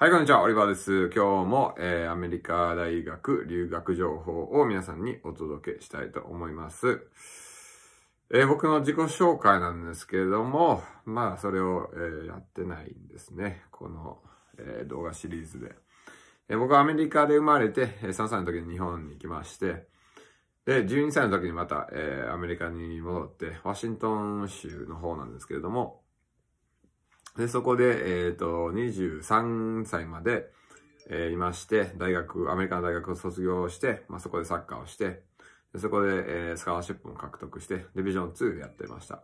はい、こんにちは。オリバーです。今日も、えー、アメリカ大学留学情報を皆さんにお届けしたいと思います。えー、僕の自己紹介なんですけれども、まあ、それを、えー、やってないんですね。この、え動画シリーズで、え僕はアメリカで生まれて、3歳の時に日本に行きまして、で、12歳の時にまた、えアメリカに戻って、ワシントン州の方なんですけれども、で、そこで、えっ、ー、と、23歳まで、えー、いまして、大学、アメリカの大学を卒業して、まあ、そこでサッカーをして、でそこで、えー、スカラーシップも獲得して、ディビジョン2でやってました。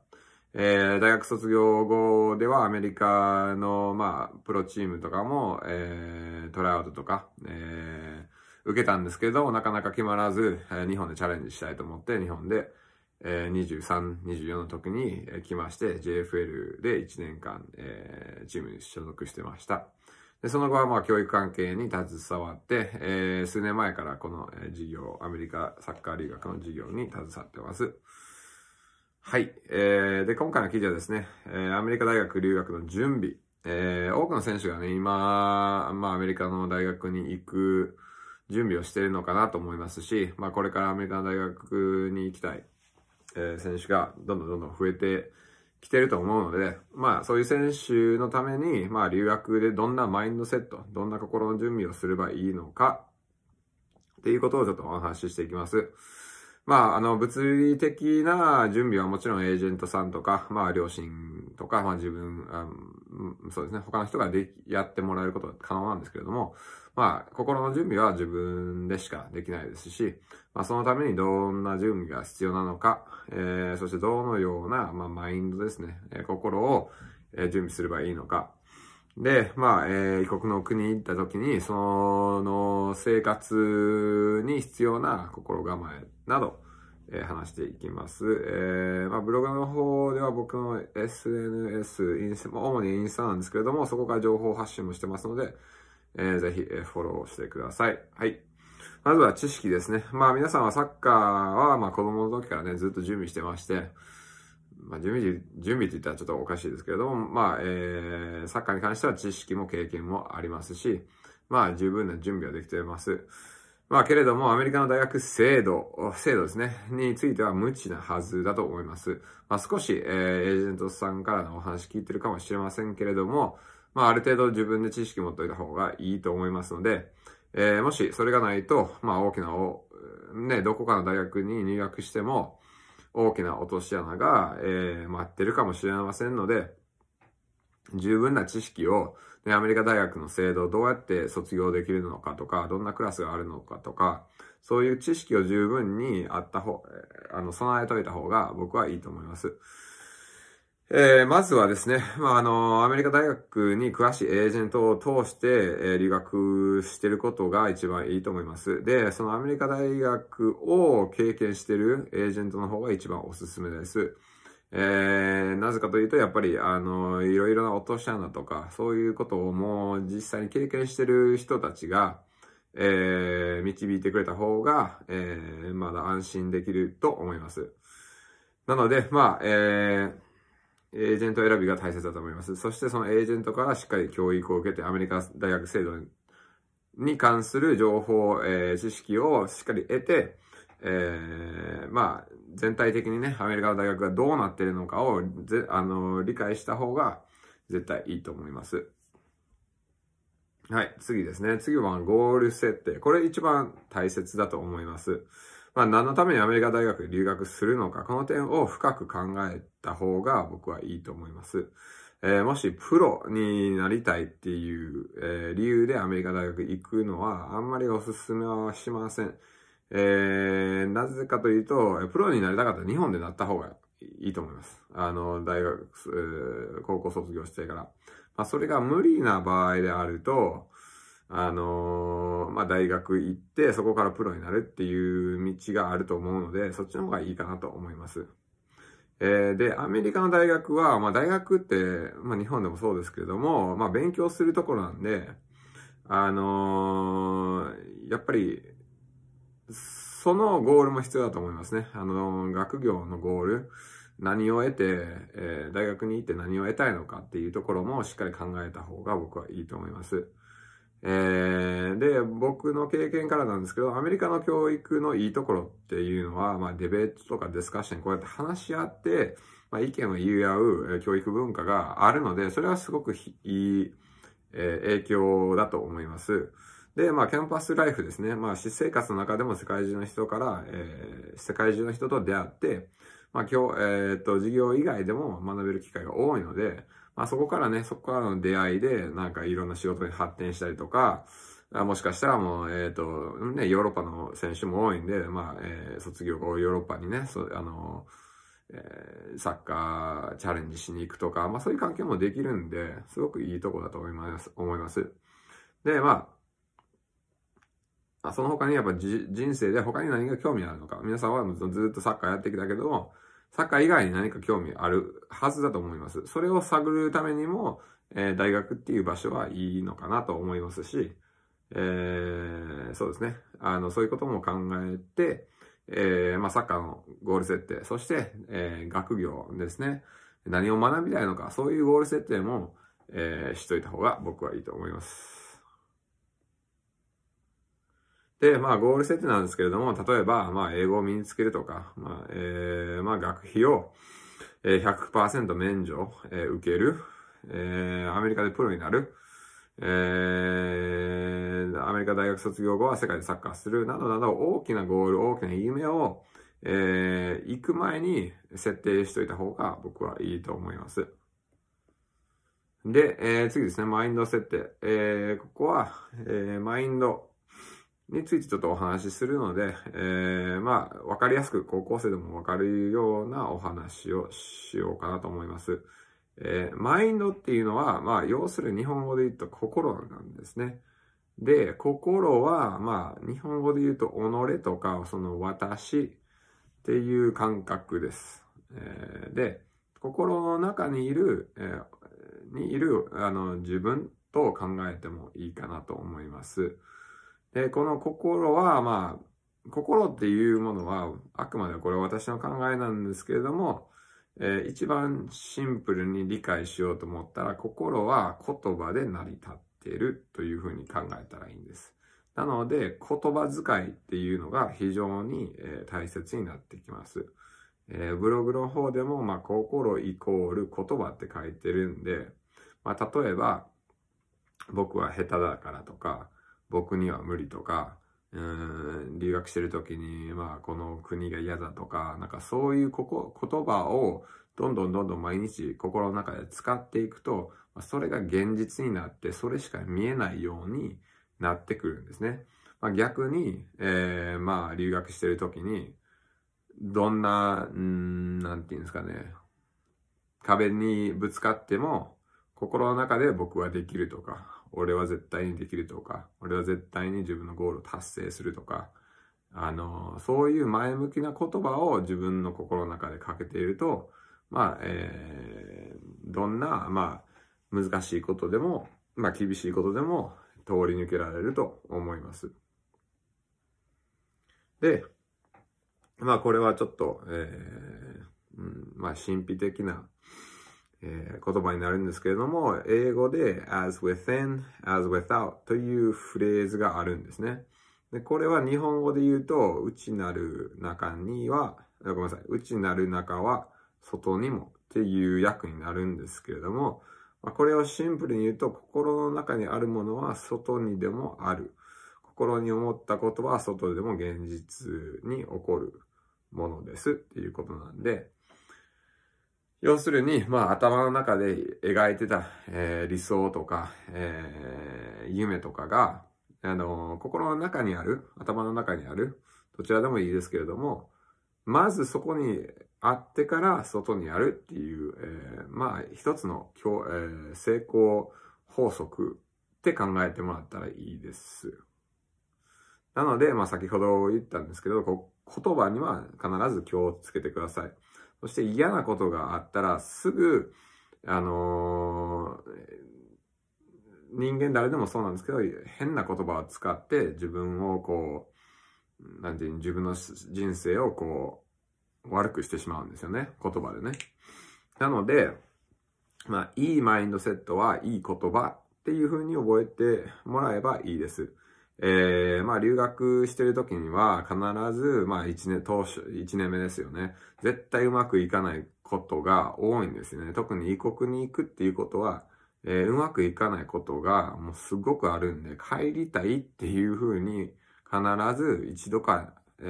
えー、大学卒業後ではアメリカの、まあ、プロチームとかも、えー、トライアウトとか、えー、受けたんですけど、なかなか決まらず、え日本でチャレンジしたいと思って、日本で、え23、24の時に来まして、JFL で1年間、えチームに所属してました。でその後はまあ教育関係に携わって、えー、数年前からこの事業、アメリカサッカー留学の事業に携わってます。はい。えー、で、今回の記事はですね、えアメリカ大学留学の準備。えー、多くの選手がね、今、まあアメリカの大学に行く準備をしているのかなと思いますし、まあこれからアメリカの大学に行きたい。え選手がどんどんどんどん増えてきてると思うので、まあそういう選手のために、まあ留学でどんなマインドセット、どんな心の準備をすればいいのか、っていうことをちょっとお話ししていきます。まあ、あの、物理的な準備はもちろんエージェントさんとか、まあ、両親とか、まあ自分、うん、そうですね、他の人がでやってもらえることが可能なんですけれども、まあ、心の準備は自分でしかできないですし、まあ、そのためにどんな準備が必要なのか、えー、そしてどのような、まあ、マインドですね、えー、心を、えー、準備すればいいのか。で、まあ、えー、異国の国に行った時に、その生活に必要な心構えなど、えー、話していきます。えー、まあ、ブログの方では僕の SNS、インス主にインスタなんですけれども、そこから情報発信もしてますので、えー、ぜひ、えフォローしてください。はい。まずは知識ですね。まあ皆さんはサッカーは、まあ子供の時からね、ずっと準備してまして、まあ準備、準備って言ったらちょっとおかしいですけれども、まあ、えー、サッカーに関しては知識も経験もありますし、まあ十分な準備はできています。まあけれども、アメリカの大学制度、制度ですね、については無知なはずだと思います。まあ少し、えー、エージェントさんからのお話聞いてるかもしれませんけれども、まあ、ある程度自分で知識持っといた方がいいと思いますので、えー、もしそれがないと、まあ、大きなね、どこかの大学に入学しても、大きな落とし穴が、えー、待ってるかもしれませんので、十分な知識を、ね、アメリカ大学の制度をどうやって卒業できるのかとか、どんなクラスがあるのかとか、そういう知識を十分にあった方、あの、備えといた方が僕はいいと思います。えー、まずはですね、まあ、あの、アメリカ大学に詳しいエージェントを通して、えー、留学してることが一番いいと思います。で、そのアメリカ大学を経験してるエージェントの方が一番おすすめです。えー、なぜかというと、やっぱり、あの、いろいろな落とし穴とか、そういうことをもう実際に経験してる人たちが、えー、導いてくれた方が、えー、まだ安心できると思います。なので、まあ、えー、エージェント選びが大切だと思います。そしてそのエージェントからしっかり教育を受けて、アメリカ大学制度に関する情報、えー、知識をしっかり得て、えー、まあ、全体的にね、アメリカの大学がどうなっているのかを、ぜあのー、理解した方が絶対いいと思います。はい、次ですね。次はゴール設定。これ一番大切だと思います。まあ、何のためにアメリカ大学に留学するのか、この点を深く考えた方が僕はいいと思います。えー、もしプロになりたいっていう、えー、理由でアメリカ大学行くのはあんまりおすすめはしません。えー、なぜかというと、プロになりたかったら日本でなった方がいいと思います。あの、大学、えー、高校卒業してから。まあ、それが無理な場合であると、あのー、まあ、大学行って、そこからプロになるっていう道があると思うので、そっちの方がいいかなと思います。えー、で、アメリカの大学は、まあ、大学って、まあ、日本でもそうですけれども、まあ、勉強するところなんで、あのー、やっぱり、そのゴールも必要だと思いますね。あのー、学業のゴール、何を得て、えー、大学に行って何を得たいのかっていうところもしっかり考えた方が僕はいいと思います。えー、で、僕の経験からなんですけど、アメリカの教育のいいところっていうのは、まあ、デベートとかディスカッション、こうやって話し合って、まあ、意見を言い合う教育文化があるので、それはすごくいい、えー、影響だと思います。で、まあ、キャンパスライフですね。まあ、私生活の中でも世界中の人から、えー、世界中の人と出会って、まあ、今日、えー、っと、授業以外でも学べる機会が多いので、まあそこからね、そこからの出会いで、なんかいろんな仕事に発展したりとか、もしかしたらもう、えっ、ー、と、ね、ヨーロッパの選手も多いんで、まあ、えー、卒業後ヨーロッパにね、そあの、えー、サッカーチャレンジしに行くとか、まあそういう関係もできるんで、すごくいいとこだと思います、思います。で、まあ、その他にやっぱ人生で他に何が興味あるのか。皆さんはずっとサッカーやってきたけども、サッカー以外に何か興味あるはずだと思います。それを探るためにも、えー、大学っていう場所はいいのかなと思いますし、えー、そうですね。あの、そういうことも考えて、えー、まあ、サッカーのゴール設定、そして、えー、学業ですね。何を学びたいのか、そういうゴール設定も、えー、しといた方が僕はいいと思います。で、まあ、ゴール設定なんですけれども、例えば、まあ、英語を身につけるとか、まあ、えー、まあ、学費を、えー、100%免除、えー、受ける、えー、アメリカでプロになる、えー、アメリカ大学卒業後は世界でサッカーする、などなど、大きなゴール、大きな夢を、えー、行く前に設定しといた方が僕はいいと思います。で、えー、次ですね、マインド設定。えー、ここは、えー、マインド、についてちょっとお話しするので、えー、まあ、わかりやすく高校生でもわかるようなお話をしようかなと思います。えー、マインドっていうのは、まあ、要する日本語で言うと心なんですね。で、心は、まあ、日本語で言うと、己とか、その私っていう感覚です。えー、で、心の中にいる、えー、にいる、あの、自分と考えてもいいかなと思います。で、この心は、まあ、心っていうものは、あくまでこれは私の考えなんですけれども、えー、一番シンプルに理解しようと思ったら、心は言葉で成り立っているというふうに考えたらいいんです。なので、言葉遣いっていうのが非常に、えー、大切になってきます。えー、ブログの方でも、まあ、心イコール言葉って書いてるんで、まあ、例えば、僕は下手だからとか、僕には無理とか、うん留学してる時に、まあ、この国が嫌だとか、なんかそういうここ言葉をどんどんどんどん毎日心の中で使っていくと、それが現実になって、それしか見えないようになってくるんですね。まあ、逆に、えー、まあ、留学してる時に、どんな、んなんて言うんですかね、壁にぶつかっても、心の中で僕はできるとか、俺は絶対にできるとか、俺は絶対に自分のゴールを達成するとか、あの、そういう前向きな言葉を自分の心の中でかけていると、まあ、えー、どんな、まあ、難しいことでも、まあ、厳しいことでも通り抜けられると思います。で、まあ、これはちょっと、えー、うん、まあ、神秘的な、えー、言葉になるんですけれども、英語で as within, as without というフレーズがあるんですね。でこれは日本語で言うと、内なる中には、ごめんなさい、内なる中は外にもっていう訳になるんですけれども、まこれをシンプルに言うと、心の中にあるものは外にでもある。心に思ったことは外でも現実に起こるものですっていうことなんで、要するに、まあ、頭の中で描いてた、えー、理想とか、えー、夢とかが、あのー、心の中にある、頭の中にある、どちらでもいいですけれども、まずそこにあってから外にあるっていう、えー、まあ、一つの、えー、成功法則って考えてもらったらいいです。なので、まあ、先ほど言ったんですけど、言葉には必ず気をつけてください。そして嫌なことがあったらすぐ、あのー、人間誰でもそうなんですけど、変な言葉を使って自分をこう、なんていう自分の人生をこう、悪くしてしまうんですよね。言葉でね。なので、まあ、いいマインドセットはいい言葉っていうふうに覚えてもらえばいいです。えー、まあ留学してる時には必ず、まあ一年、当初、一年目ですよね。絶対うまくいかないことが多いんですね。特に異国に行くっていうことは、えー、うまくいかないことがもうすごくあるんで、帰りたいっていうふうに必ず一度か、え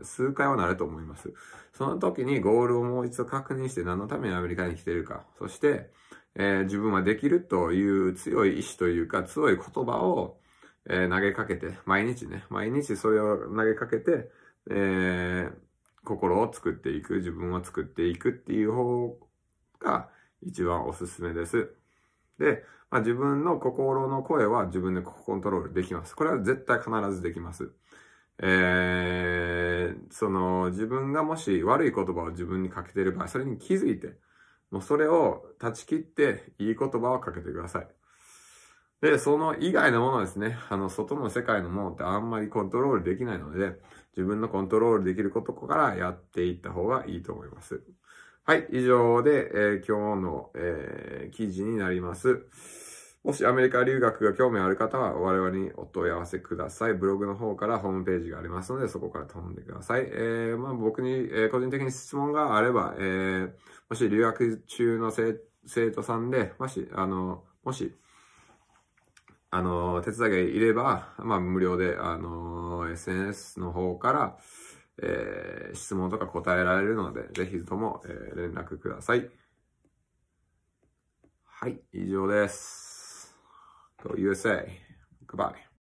ー、数回はなると思います。その時にゴールをもう一度確認して何のためにアメリカに来てるか、そして、えー、自分はできるという強い意志というか強い言葉をえー、投げかけて、毎日ね、毎日それを投げかけて、えー、心を作っていく、自分を作っていくっていう方が一番おすすめです。で、まあ、自分の心の声は自分でコントロールできます。これは絶対必ずできます。えー、その自分がもし悪い言葉を自分にかけている場合、それに気づいて、もうそれを断ち切っていい言葉をかけてください。で、その以外のものですね、あの、外の世界のものってあんまりコントロールできないので、自分のコントロールできることからやっていった方がいいと思います。はい、以上で、えー、今日の、えー、記事になります。もしアメリカ留学が興味ある方は我々にお問い合わせください。ブログの方からホームページがありますのでそこから飛んでください。えー、まあ僕に、えー、個人的に質問があれば、えー、もし留学中の生徒さんで、もし、あの、もし、あの、手伝いがいれば、まあ、無料で、あの、SNS の方から、えー、質問とか答えられるので、ぜひとも、えー、連絡ください。はい、以上です。Go USA! Goodbye!